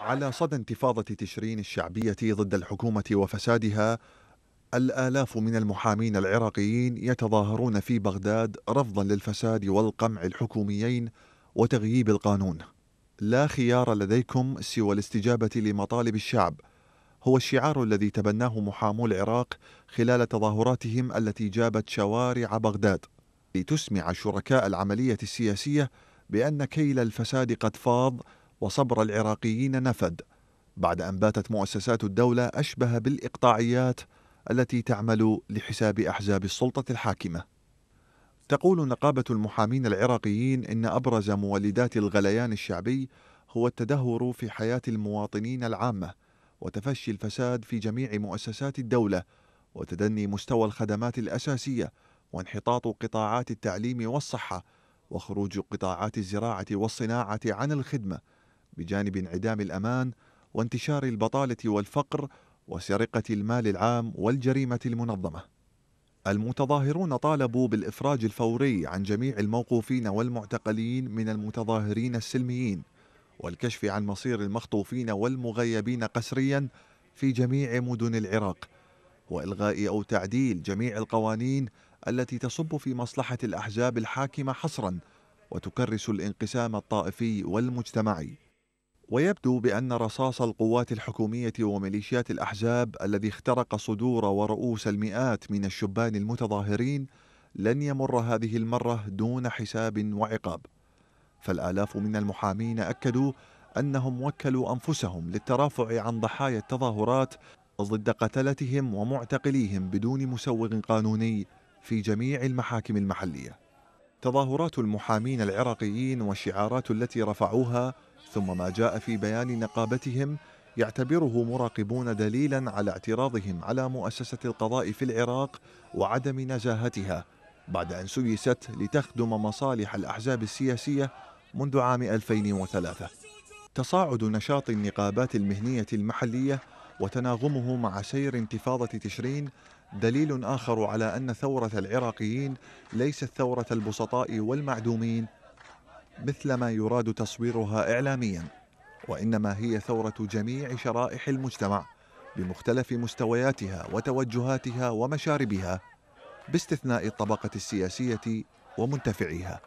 على صدى انتفاضة تشرين الشعبية ضد الحكومة وفسادها الآلاف من المحامين العراقيين يتظاهرون في بغداد رفضا للفساد والقمع الحكوميين وتغييب القانون لا خيار لديكم سوى الاستجابة لمطالب الشعب هو الشعار الذي تبناه محامو العراق خلال تظاهراتهم التي جابت شوارع بغداد لتسمع شركاء العملية السياسية بأن كيل الفساد قد فاض وصبر العراقيين نفد بعد أن باتت مؤسسات الدولة أشبه بالإقطاعيات التي تعمل لحساب أحزاب السلطة الحاكمة تقول نقابة المحامين العراقيين إن أبرز مولدات الغليان الشعبي هو التدهور في حياة المواطنين العامة وتفشي الفساد في جميع مؤسسات الدولة وتدني مستوى الخدمات الأساسية وانحطاط قطاعات التعليم والصحة وخروج قطاعات الزراعة والصناعة عن الخدمة بجانب انعدام الأمان وانتشار البطالة والفقر وسرقة المال العام والجريمة المنظمة. المتظاهرون طالبوا بالإفراج الفوري عن جميع الموقوفين والمعتقلين من المتظاهرين السلميين والكشف عن مصير المخطوفين والمغيبين قسريا في جميع مدن العراق وإلغاء أو تعديل جميع القوانين التي تصب في مصلحة الأحزاب الحاكمة حصرا وتكرس الانقسام الطائفي والمجتمعي ويبدو بأن رصاص القوات الحكومية وميليشيات الأحزاب الذي اخترق صدور ورؤوس المئات من الشبان المتظاهرين لن يمر هذه المرة دون حساب وعقاب فالآلاف من المحامين أكدوا أنهم وكلوا أنفسهم للترافع عن ضحايا التظاهرات ضد قتلتهم ومعتقليهم بدون مسوغ قانوني في جميع المحاكم المحلية تظاهرات المحامين العراقيين والشعارات التي رفعوها ثم ما جاء في بيان نقابتهم يعتبره مراقبون دليلا على اعتراضهم على مؤسسة القضاء في العراق وعدم نزاهتها بعد أن سيست لتخدم مصالح الأحزاب السياسية منذ عام 2003 تصاعد نشاط النقابات المهنية المحلية وتناغمه مع سير انتفاضة تشرين دليل آخر على أن ثورة العراقيين ليست ثورة البسطاء والمعدومين مثل ما يراد تصويرها إعلاميا وإنما هي ثورة جميع شرائح المجتمع بمختلف مستوياتها وتوجهاتها ومشاربها باستثناء الطبقة السياسية ومنتفعيها